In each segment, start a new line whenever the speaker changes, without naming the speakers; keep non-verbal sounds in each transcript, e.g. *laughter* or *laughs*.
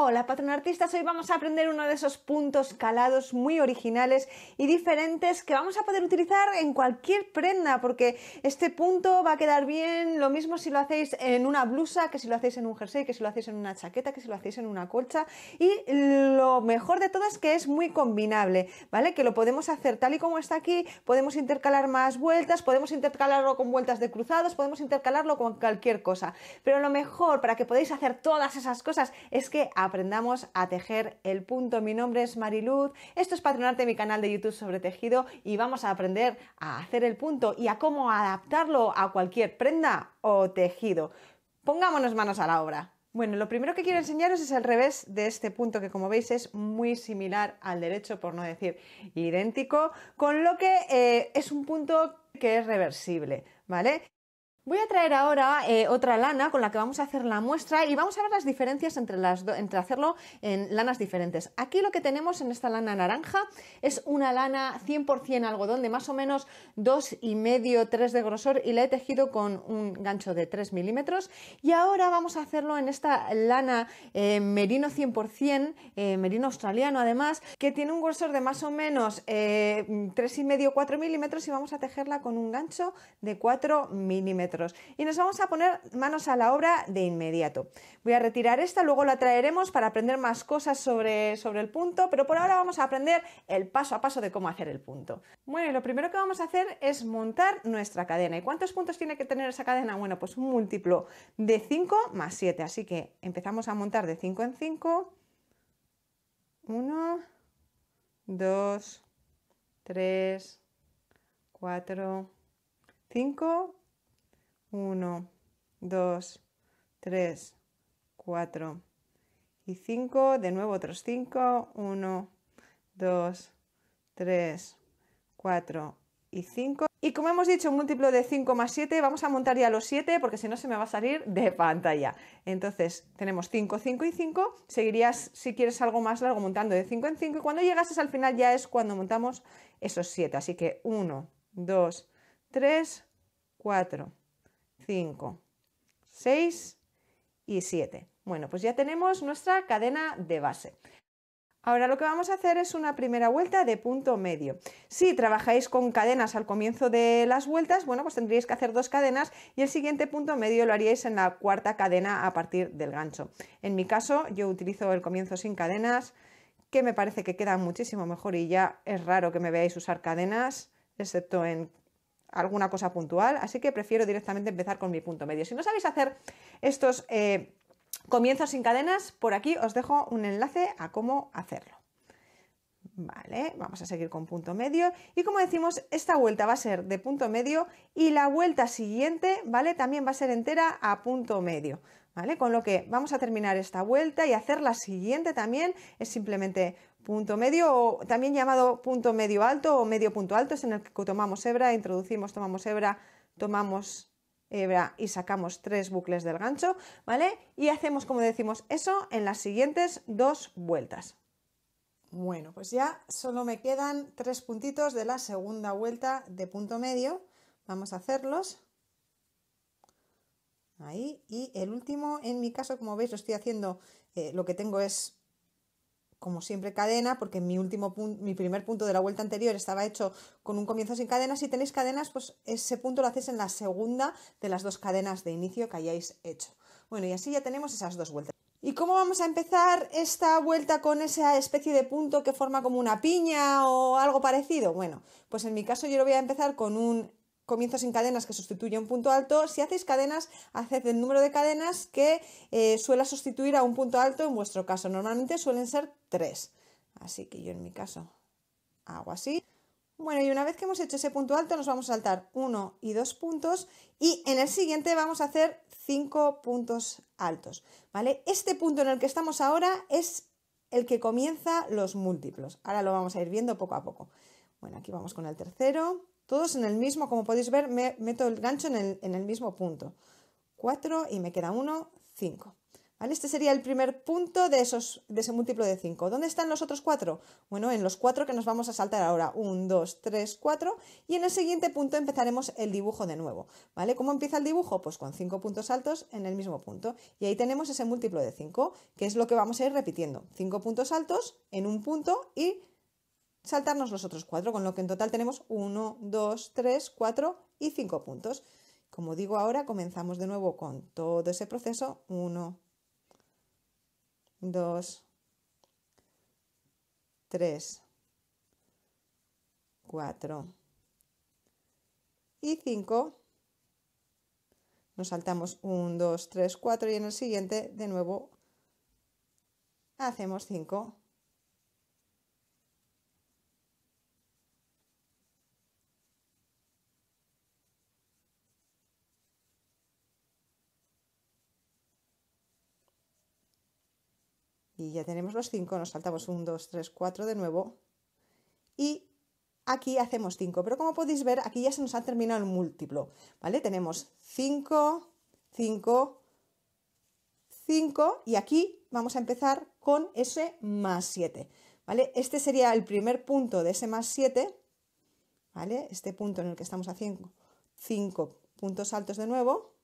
Hola, patrón artistas. Hoy vamos a aprender uno de esos puntos calados muy originales y diferentes que vamos a poder utilizar en cualquier prenda, porque este punto va a quedar bien lo mismo si lo hacéis en una blusa, que si lo hacéis en un jersey, que si lo hacéis en una chaqueta, que si lo hacéis en una colcha. Y lo mejor de todo es que es muy combinable, ¿vale? Que lo podemos hacer tal y como está aquí, podemos intercalar más vueltas, podemos intercalarlo con vueltas de cruzados, podemos intercalarlo con cualquier cosa. Pero lo mejor para que podáis hacer todas esas cosas es que a aprendamos a tejer el punto. Mi nombre es Mariluz, esto es patronarte mi canal de YouTube sobre tejido y vamos a aprender a hacer el punto y a cómo adaptarlo a cualquier prenda o tejido. Pongámonos manos a la obra. Bueno, lo primero que quiero enseñaros es el revés de este punto que como veis es muy similar al derecho, por no decir idéntico, con lo que eh, es un punto que es reversible, ¿vale? Voy a traer ahora eh, otra lana con la que vamos a hacer la muestra y vamos a ver las diferencias entre, hacerlo en lanas diferentes. Aquí lo que tenemos en esta lana naranja es una lana 100% algodón de más o menos 2,5, 3 de grosor y la he tejido con un gancho de 3 milímetros. Y ahora vamos a hacerlo en esta lana eh, merino 100%, eh, merino australiano además, que tiene un grosor de más o menos 3,5, 4 milímetros y vamos a tejerla con un gancho de 4 milímetros y nos vamos a poner manos a la obra de inmediato. Voy a retirar esta, luego la traeremos para aprender más cosas sobre, sobre el punto, pero por ahora vamos a aprender el paso a paso de cómo hacer el punto. Bueno, y lo primero que vamos a hacer es montar nuestra cadena. ¿Y cuántos puntos tiene que tener esa cadena? Bueno, pues un múltiplo de 5 más 7, así que empezamos a montar de 5 en 5. 1, 2, 3, 4, 5 1, 2, 3, 4 y 5. De nuevo otros 5. 1, 2, 3, 4 y 5. Y como hemos dicho, un múltiplo de 5 más 7, vamos a montar ya los 7 porque si no se me va a salir de pantalla. Entonces tenemos 5, 5 y 5. Seguirías, si quieres algo más largo, montando de 5 en 5. Y cuando llegases al final ya es cuando montamos esos 7. Así que 1, 2, 3, 4, 5, 6 y 7. Bueno, pues ya tenemos nuestra cadena de base. Ahora lo que vamos a hacer es una primera vuelta de punto medio. Si trabajáis con cadenas al comienzo de las vueltas, bueno, pues tendríais que hacer dos cadenas y el siguiente punto medio lo haríais en la cuarta cadena a partir del gancho. En mi caso, yo utilizo el comienzo sin cadenas, que me parece que queda muchísimo mejor y ya es raro que me veáis usar cadenas, excepto en alguna cosa puntual, así que prefiero directamente empezar con mi punto medio. Si no sabéis hacer estos eh, comienzos sin cadenas, por aquí os dejo un enlace a cómo hacerlo. Vale, vamos a seguir con punto medio. Y como decimos, esta vuelta va a ser de punto medio y la vuelta siguiente, ¿vale? También va a ser entera a punto medio, ¿vale? Con lo que vamos a terminar esta vuelta y hacer la siguiente también. Es simplemente Punto medio, también llamado punto medio alto o medio punto alto, es en el que tomamos hebra, introducimos, tomamos hebra, tomamos hebra y sacamos tres bucles del gancho, ¿vale? Y hacemos, como decimos, eso en las siguientes dos vueltas. Bueno, pues ya solo me quedan tres puntitos de la segunda vuelta de punto medio. Vamos a hacerlos. Ahí. Y el último, en mi caso, como veis, lo estoy haciendo, eh, lo que tengo es como siempre, cadena, porque mi, último mi primer punto de la vuelta anterior estaba hecho con un comienzo sin cadenas. Si tenéis cadenas, pues ese punto lo hacéis en la segunda de las dos cadenas de inicio que hayáis hecho. Bueno, y así ya tenemos esas dos vueltas. ¿Y cómo vamos a empezar esta vuelta con esa especie de punto que forma como una piña o algo parecido? Bueno, pues en mi caso yo lo voy a empezar con un comienzo sin cadenas que sustituye un punto alto. Si hacéis cadenas, haced el número de cadenas que eh, suele sustituir a un punto alto en vuestro caso. Normalmente suelen ser tres. Así que yo en mi caso hago así. Bueno, y una vez que hemos hecho ese punto alto, nos vamos a saltar uno y dos puntos y en el siguiente vamos a hacer cinco puntos altos, ¿vale? Este punto en el que estamos ahora es el que comienza los múltiplos. Ahora lo vamos a ir viendo poco a poco. Bueno, aquí vamos con el tercero, todos en el mismo, como podéis ver, meto el gancho en el, mismo punto. 4 y me queda uno, 5. ¿Vale? Este sería el primer punto de, ese múltiplo de 5. ¿Dónde están los otros 4? Bueno, en los 4 que nos vamos a saltar ahora. 1, 2, 3, 4. Y en el siguiente punto empezaremos el dibujo de nuevo. ¿Vale? ¿Cómo empieza el dibujo? Pues con 5 puntos altos en el mismo punto. Y ahí tenemos ese múltiplo de 5, que es lo que vamos a ir repitiendo. 5 puntos altos en un punto y saltarnos los otros cuatro, con lo que en total tenemos 1, 2, 3, 4 y 5 puntos. Como digo ahora, comenzamos de nuevo con todo ese proceso. 1, 2, 3, 4 y 5. Nos saltamos 1, 2, 3, 4 y en el siguiente de nuevo hacemos 5. Y ya tenemos los 5, nos saltamos 1, 2, 3, 4 de nuevo. Y aquí hacemos 5, pero como podéis ver, aquí ya se nos ha terminado el múltiplo, ¿vale? Tenemos 5, 5, 5 y aquí vamos a empezar con ese más 7, ¿vale? Este sería el primer punto de ese más 7, ¿vale? Este punto en el que estamos haciendo 5 puntos altos de nuevo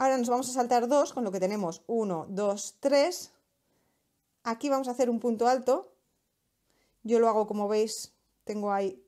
Ahora nos vamos a saltar dos, con lo que tenemos 1, 2, 3. Aquí vamos a hacer un punto alto. Yo lo hago como veis, tengo ahí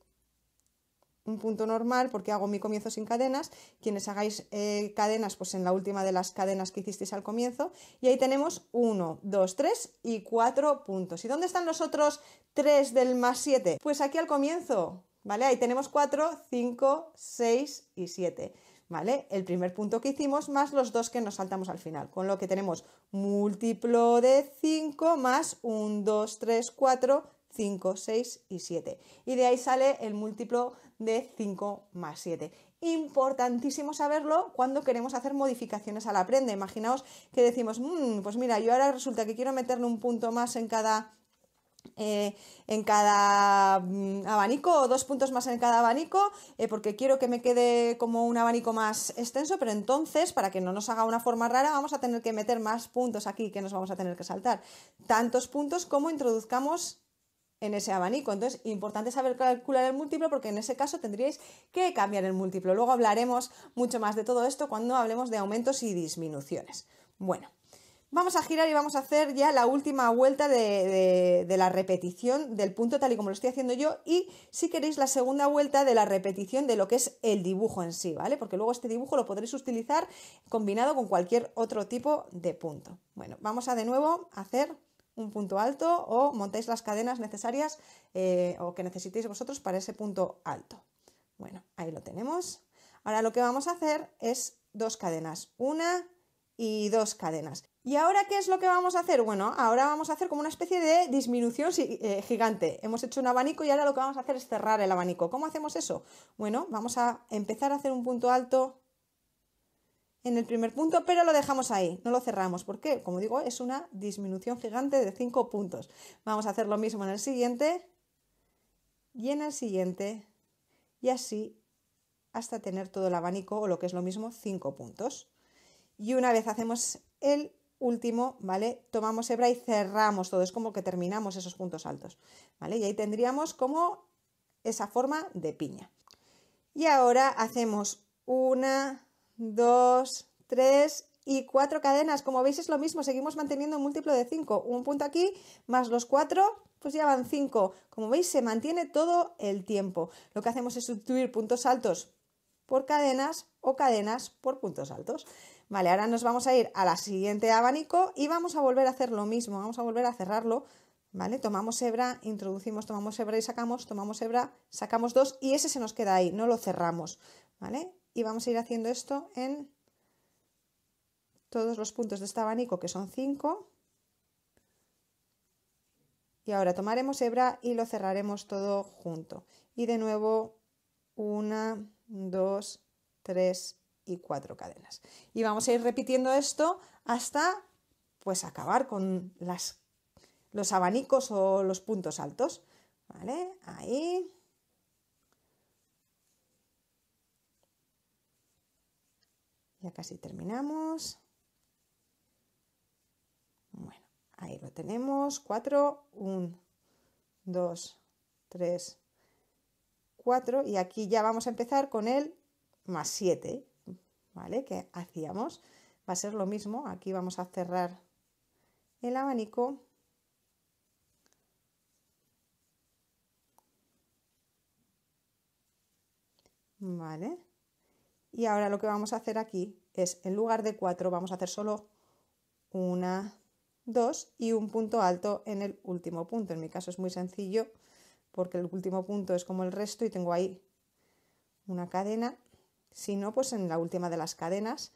un punto normal porque hago mi comienzo sin cadenas. Quienes hagáis eh, cadenas, pues en la última de las cadenas que hicisteis al comienzo. Y ahí tenemos 1, 2, 3 y 4 puntos. ¿Y dónde están los otros 3 del más 7? Pues aquí al comienzo, ¿vale? Ahí tenemos 4, 5, 6 y 7. ¿vale? El primer punto que hicimos más los dos que nos saltamos al final, con lo que tenemos múltiplo de 5 más 1, 2, 3, 4, 5, 6 y 7. Y de ahí sale el múltiplo de 5 más 7. Importantísimo saberlo cuando queremos hacer modificaciones a la prenda. Imaginaos que decimos, mm, pues mira, yo ahora resulta que quiero meterle un punto más en cada eh, en cada mm, abanico o dos puntos más en cada abanico eh, porque quiero que me quede como un abanico más extenso, pero entonces para que no nos haga una forma rara vamos a tener que meter más puntos aquí que nos vamos a tener que saltar. Tantos puntos como introduzcamos en ese abanico. Entonces, importante saber calcular el múltiplo porque en ese caso tendríais que cambiar el múltiplo. Luego hablaremos mucho más de todo esto cuando hablemos de aumentos y disminuciones. Bueno, Vamos a girar y vamos a hacer ya la última vuelta de, la repetición del punto tal y como lo estoy haciendo yo y si queréis la segunda vuelta de la repetición de lo que es el dibujo en sí, ¿vale? Porque luego este dibujo lo podréis utilizar combinado con cualquier otro tipo de punto. Bueno, vamos a de nuevo hacer un punto alto o montáis las cadenas necesarias eh, o que necesitéis vosotros para ese punto alto. Bueno, ahí lo tenemos. Ahora lo que vamos a hacer es dos cadenas, una y dos cadenas. ¿Y ahora qué es lo que vamos a hacer? Bueno, ahora vamos a hacer como una especie de disminución eh, gigante. Hemos hecho un abanico y ahora lo que vamos a hacer es cerrar el abanico. ¿Cómo hacemos eso? Bueno, vamos a empezar a hacer un punto alto en el primer punto, pero lo dejamos ahí, no lo cerramos, porque, como digo, es una disminución gigante de cinco puntos. Vamos a hacer lo mismo en el siguiente y en el siguiente y así hasta tener todo el abanico o lo que es lo mismo cinco puntos y una vez hacemos el último, ¿vale? Tomamos hebra y cerramos todo, es como que terminamos esos puntos altos, ¿vale? Y ahí tendríamos como esa forma de piña. Y ahora hacemos una, dos, tres y cuatro cadenas. Como veis es lo mismo, seguimos manteniendo un múltiplo de 5. Un punto aquí más los cuatro, pues ya van cinco. Como veis se mantiene todo el tiempo. Lo que hacemos es sustituir puntos altos por cadenas o cadenas por puntos altos. Vale, ahora nos vamos a ir a la siguiente abanico y vamos a volver a hacer lo mismo, vamos a volver a cerrarlo, ¿vale? Tomamos hebra, introducimos, tomamos hebra y sacamos, tomamos hebra, sacamos dos y ese se nos queda ahí, no lo cerramos, ¿vale? Y vamos a ir haciendo esto en todos los puntos de este abanico, que son 5. Y ahora tomaremos hebra y lo cerraremos todo junto. Y de nuevo, una, dos tres y cuatro cadenas. Y vamos a ir repitiendo esto hasta pues acabar con las, los abanicos o los puntos altos. Ahí. Ya casi terminamos. Bueno, ahí lo tenemos. cuatro un dos tres cuatro Y aquí ya vamos a empezar con el más 7. ¿vale? Que hacíamos. Va a ser lo mismo, aquí vamos a cerrar el abanico. ¿Vale? Y ahora lo que vamos a hacer aquí es, en lugar de cuatro, vamos a hacer solo una, dos y un punto alto en el último punto. En mi caso es muy sencillo porque el último punto es como el resto y tengo ahí una cadena si no, pues en la última de las cadenas,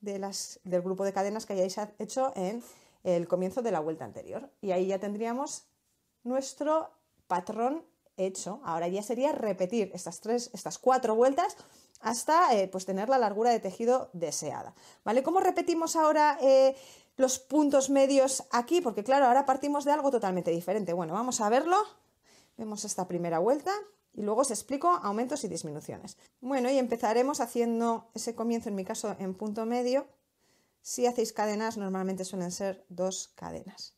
de las, del grupo de cadenas que hayáis hecho en el comienzo de la vuelta anterior. Y ahí ya tendríamos nuestro patrón hecho. Ahora ya sería repetir estas tres, estas cuatro vueltas hasta eh, pues tener la largura de tejido deseada. ¿Vale? ¿Cómo repetimos ahora eh, los puntos medios aquí? Porque claro, ahora partimos de algo totalmente diferente. Bueno, vamos a verlo. Vemos esta primera vuelta y luego os explico aumentos y disminuciones. Bueno, y empezaremos haciendo ese comienzo, en mi caso, en punto medio. Si hacéis cadenas, normalmente suelen ser dos cadenas.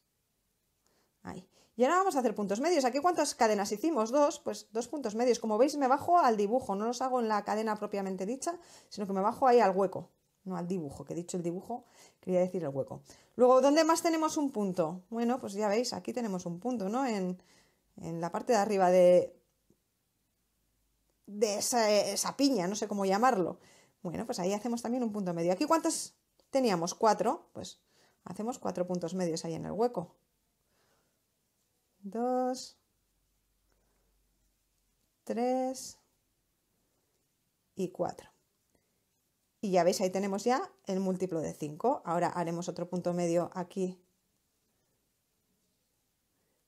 Ahí. Y ahora vamos a hacer puntos medios. ¿Aquí cuántas cadenas hicimos? Dos, pues dos puntos medios. Como veis, me bajo al dibujo, no los hago en la cadena propiamente dicha, sino que me bajo ahí al hueco, no al dibujo, que he dicho el dibujo, quería decir el hueco. Luego, ¿dónde más tenemos un punto? Bueno, pues ya veis, aquí tenemos un punto, ¿no? en la parte de arriba de, de esa, piña, no sé cómo llamarlo. Bueno, pues ahí hacemos también un punto medio. ¿Aquí cuántos teníamos? Cuatro. Pues hacemos cuatro puntos medios ahí en el hueco. Dos. Tres. Y cuatro. Y ya veis, ahí tenemos ya el múltiplo de 5. Ahora haremos otro punto medio aquí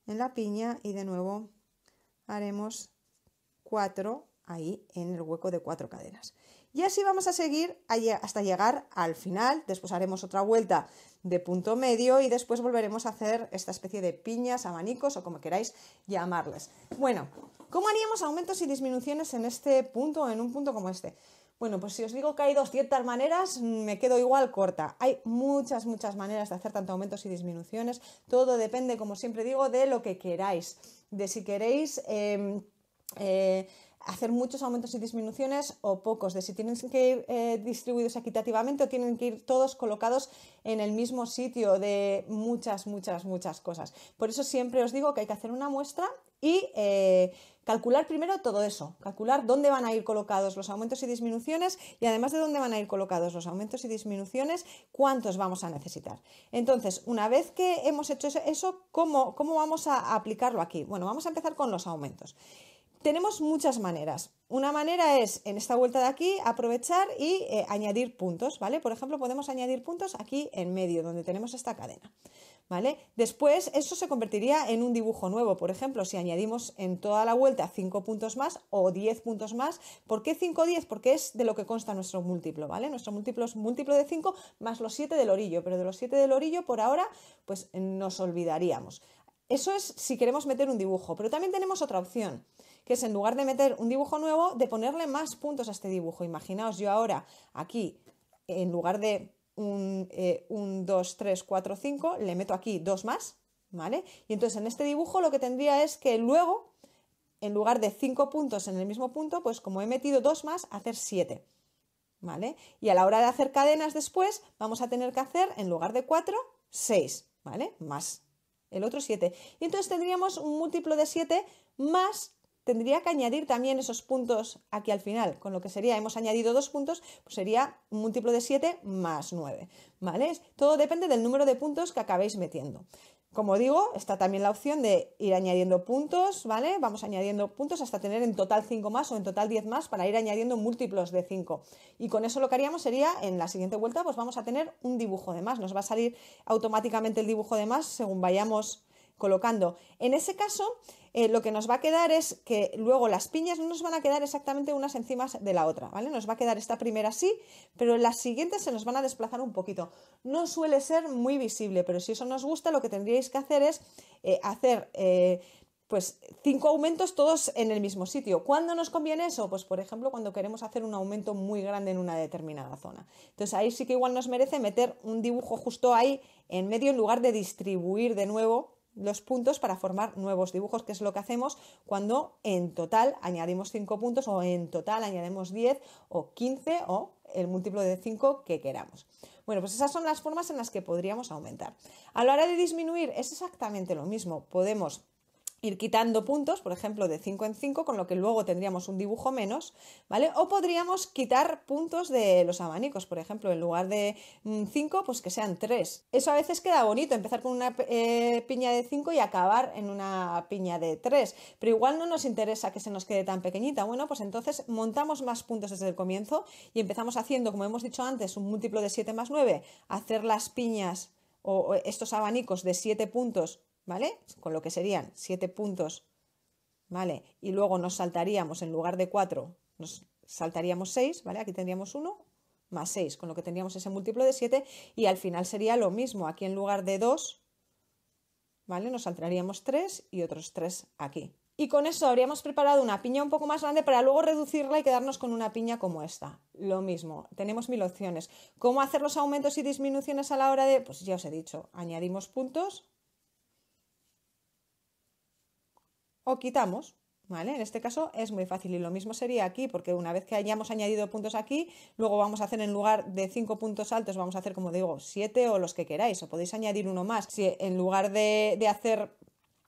en la piña y de nuevo haremos cuatro ahí en el hueco de cuatro cadenas. Y así vamos a seguir hasta llegar al final, después haremos otra vuelta de punto medio y después volveremos a hacer esta especie de piñas, abanicos o como queráis llamarles. Bueno, ¿cómo haríamos aumentos y disminuciones en este punto en un punto como este? Bueno, pues si os digo que hay 200 maneras, mm, me quedo igual corta. Hay muchas, muchas maneras de hacer tanto aumentos y disminuciones. Todo depende, como siempre digo, de lo que queráis. De si queréis... Em, eh, hacer muchos aumentos y disminuciones o pocos, de si tienen que ir eh, distribuidos equitativamente o tienen que ir todos colocados en el mismo sitio, de muchas, muchas, muchas cosas. Por eso siempre os digo que hay que hacer una muestra y eh, calcular primero todo eso, calcular dónde van a ir colocados los aumentos y disminuciones y además de dónde van a ir colocados los aumentos y disminuciones, cuántos vamos a necesitar. Entonces, una vez que hemos hecho eso, cómo vamos a aplicarlo aquí? Bueno, vamos a empezar con los aumentos tenemos muchas maneras. Una manera es, en esta vuelta de aquí, aprovechar y eh, añadir puntos, ¿vale? Por ejemplo, podemos añadir puntos aquí en medio, donde tenemos esta cadena, ¿vale? Después, eso se convertiría en un dibujo nuevo. Por ejemplo, si añadimos en toda la vuelta 5 puntos más o 10 puntos más, ¿por qué 5 o 10? Porque es de lo que consta nuestro múltiplo, ¿vale? Nuestro múltiplo es múltiplo de 5 más los 7 del orillo, pero de los 7 del orillo, por ahora, pues nos olvidaríamos. Eso es si queremos meter un dibujo, pero también tenemos otra opción que es en lugar de meter un dibujo nuevo, de ponerle más puntos a este dibujo. Imaginaos yo ahora aquí, en lugar de un, 2, 3, 4, 5, le meto aquí dos más, ¿vale? Y entonces en este dibujo lo que tendría es que luego, en lugar de cinco puntos en el mismo punto, pues como he metido dos más, hacer siete, ¿Vale? Y a la hora de hacer cadenas después, vamos a tener que hacer, en lugar de cuatro, seis, ¿vale? Más el otro 7. Y entonces tendríamos un múltiplo de 7 más tendría que añadir también esos puntos aquí al final, con lo que sería, hemos añadido dos puntos, pues sería un múltiplo de 7 más 9, ¿vale? Todo depende del número de puntos que acabéis metiendo. Como digo, está también la opción de ir añadiendo puntos, ¿vale? Vamos añadiendo puntos hasta tener en total 5 más o en total 10 más para ir añadiendo múltiplos de 5. Y con eso lo que haríamos sería, en la siguiente vuelta, pues vamos a tener un dibujo de más. Nos va a salir automáticamente el dibujo de más según vayamos colocando. En ese caso, eh, lo que nos va a quedar es que luego las piñas no nos van a quedar exactamente unas encima de la otra, ¿vale? Nos va a quedar esta primera así, pero las siguientes se nos van a desplazar un poquito. No suele ser muy visible, pero si eso nos gusta, lo que tendríais que hacer es eh, hacer... Eh, pues cinco aumentos todos en el mismo sitio. ¿Cuándo nos conviene eso? Pues por ejemplo cuando queremos hacer un aumento muy grande en una determinada zona. Entonces ahí sí que igual nos merece meter un dibujo justo ahí en medio en lugar de distribuir de nuevo los puntos para formar nuevos dibujos, que es lo que hacemos cuando en total añadimos 5 puntos o en total añadimos 10 o 15 o el múltiplo de 5 que queramos. Bueno, pues esas son las formas en las que podríamos aumentar. A la hora de disminuir es exactamente lo mismo. Podemos ir quitando puntos, por ejemplo, de 5 en 5, con lo que luego tendríamos un dibujo menos, ¿vale? O podríamos quitar puntos de los abanicos, por ejemplo, en lugar de 5, mm, pues que sean 3. Eso a veces queda bonito, empezar con una eh, piña de 5 y acabar en una piña de 3, pero igual no nos interesa que se nos quede tan pequeñita. Bueno, pues entonces montamos más puntos desde el comienzo y empezamos haciendo, como hemos dicho antes, un múltiplo de 7 más 9, hacer las piñas o estos abanicos de 7 puntos ¿vale? Con lo que serían 7 puntos, ¿vale? Y luego nos saltaríamos, en lugar de 4, nos saltaríamos 6, ¿vale? Aquí tendríamos 1 más 6, con lo que tendríamos ese múltiplo de 7 y al final sería lo mismo, aquí en lugar de 2, ¿vale? Nos saltaríamos 3 y otros 3 aquí. Y con eso habríamos preparado una piña un poco más grande para luego reducirla y quedarnos con una piña como esta. Lo mismo, tenemos mil opciones. ¿Cómo hacer los aumentos y disminuciones a la hora de...? Pues ya os he dicho, añadimos puntos, o quitamos. ¿Vale? En este caso es muy fácil y lo mismo sería aquí, porque una vez que hayamos añadido puntos aquí, luego vamos a hacer en lugar de cinco puntos altos, vamos a hacer como digo siete o los que queráis, o podéis añadir uno más. Si en lugar de, hacer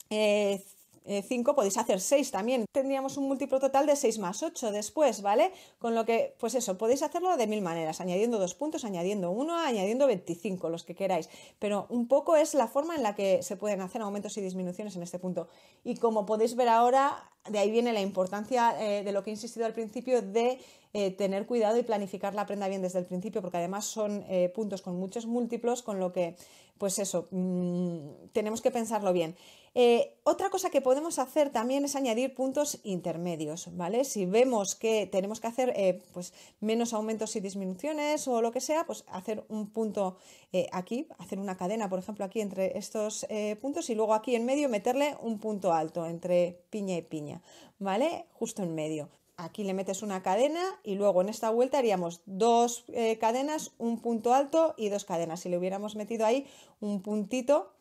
eh, 5, eh, podéis hacer 6 también. Tendríamos un múltiplo total de 6 más 8 después, ¿vale? Con lo que, pues eso, podéis hacerlo de mil maneras, añadiendo dos puntos, añadiendo uno, añadiendo 25, los que queráis. Pero un poco es la forma en la que se pueden hacer aumentos y disminuciones en este punto. Y como podéis ver ahora, de ahí viene la importancia eh, de lo que he insistido al principio de eh, tener cuidado y planificar la prenda bien desde el principio, porque además son puntos con muchos múltiplos, con lo que, pues eso, mm, tenemos que pensarlo bien. Eh, otra cosa que podemos hacer también es añadir puntos intermedios, ¿vale? Si vemos que tenemos que hacer eh, pues menos aumentos y disminuciones o lo que sea, pues hacer un punto eh, aquí, hacer una cadena, por ejemplo, aquí entre estos puntos y luego aquí en medio meterle un punto alto entre piña y piña, ¿vale? Justo en medio. Aquí le metes una cadena y luego en esta vuelta haríamos dos cadenas, un punto alto y dos cadenas. Si le hubiéramos metido ahí un puntito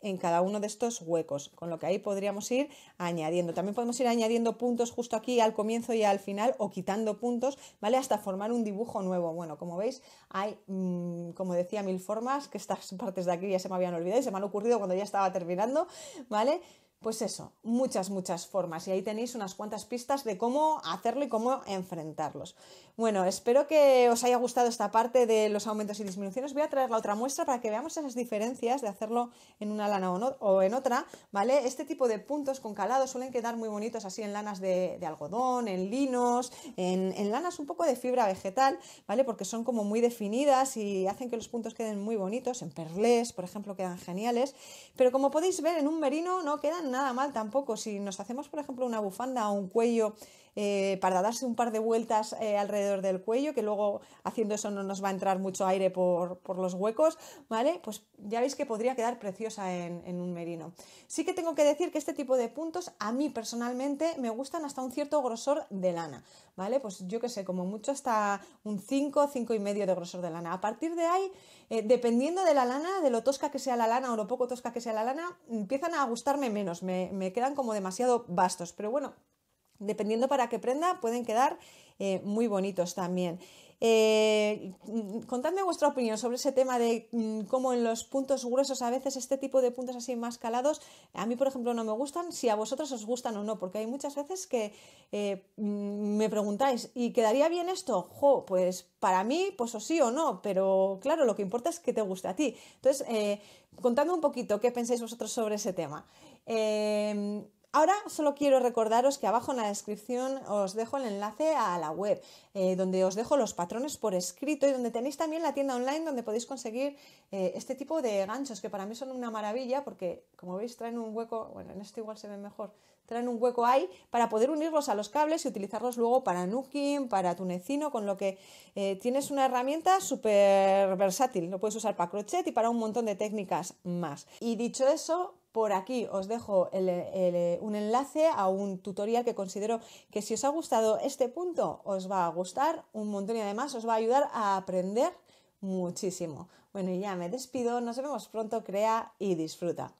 en cada uno de estos huecos, con lo que ahí podríamos ir añadiendo. También podemos ir añadiendo puntos justo aquí al comienzo y al final o quitando puntos, ¿vale? Hasta formar un dibujo nuevo. Bueno, como veis, hay, mm, como decía, mil formas, que estas *laughs* partes de aquí ya se me habían olvidado y se me han ocurrido cuando ya estaba terminando, ¿vale? Pues eso, muchas, muchas formas. Y ahí tenéis unas cuantas pistas de cómo hacerlo y cómo enfrentarlos. Bueno, espero que os haya gustado esta parte de los aumentos y disminuciones. Voy a traer la otra muestra para que veamos esas diferencias de hacerlo en una lana o, en otra, ¿vale? Este tipo de puntos con calado suelen quedar muy bonitos así en lanas de, algodón, en linos, en, lanas un poco de fibra vegetal, ¿vale? Porque son como muy definidas y hacen que los puntos queden muy bonitos. En perlés, por ejemplo, quedan geniales. Pero como podéis ver, en un merino no quedan nada mal tampoco. Si nos hacemos, por ejemplo, una bufanda o un cuello eh, para darse un par de vueltas eh, alrededor del cuello, que luego haciendo eso no nos va a entrar mucho aire por, los huecos, ¿vale? Pues ya veis que podría quedar preciosa en, un merino. Sí que tengo que decir que este tipo de puntos a mí personalmente me gustan hasta un cierto grosor de lana, ¿vale? Pues yo que sé, como mucho hasta un 5, 5 y medio de grosor de lana. A partir de ahí, eh, dependiendo de la lana, de lo tosca que sea la lana o lo poco tosca que sea la lana, empiezan a gustarme menos, me, me quedan como demasiado vastos, pero bueno, dependiendo para qué prenda, pueden quedar eh, muy bonitos también. Eh, contadme vuestra opinión sobre ese tema de mm, cómo en los puntos gruesos, a veces este tipo de puntos así más calados, a mí por ejemplo no me gustan, si a vosotros os gustan o no, porque hay muchas veces que eh, mm, me preguntáis, ¿y quedaría bien esto? Jo, pues para mí, pues o sí o no, pero claro, lo que importa es que te guste a ti. Entonces, contadme un poquito qué pensáis vosotros sobre ese tema. Ahora solo quiero recordaros que abajo en la descripción os dejo el enlace a la web, eh, donde os dejo los patrones por escrito y donde tenéis también la tienda online donde podéis conseguir eh, este tipo de ganchos, que para mí son una maravilla porque, como veis, traen un hueco, bueno, en este igual se ve mejor, traen un hueco ahí para poder unirlos a los cables y utilizarlos luego para nuking, para Tunecino, con lo que eh, tienes una herramienta súper versátil, lo puedes usar para crochet y para un montón de técnicas más. Y dicho eso, por aquí os dejo eh, un enlace a un tutorial que considero que si os ha gustado este punto os va a gustar un montón y además os va a ayudar a aprender muchísimo. Bueno, y ya me despido, nos vemos pronto, crea y disfruta.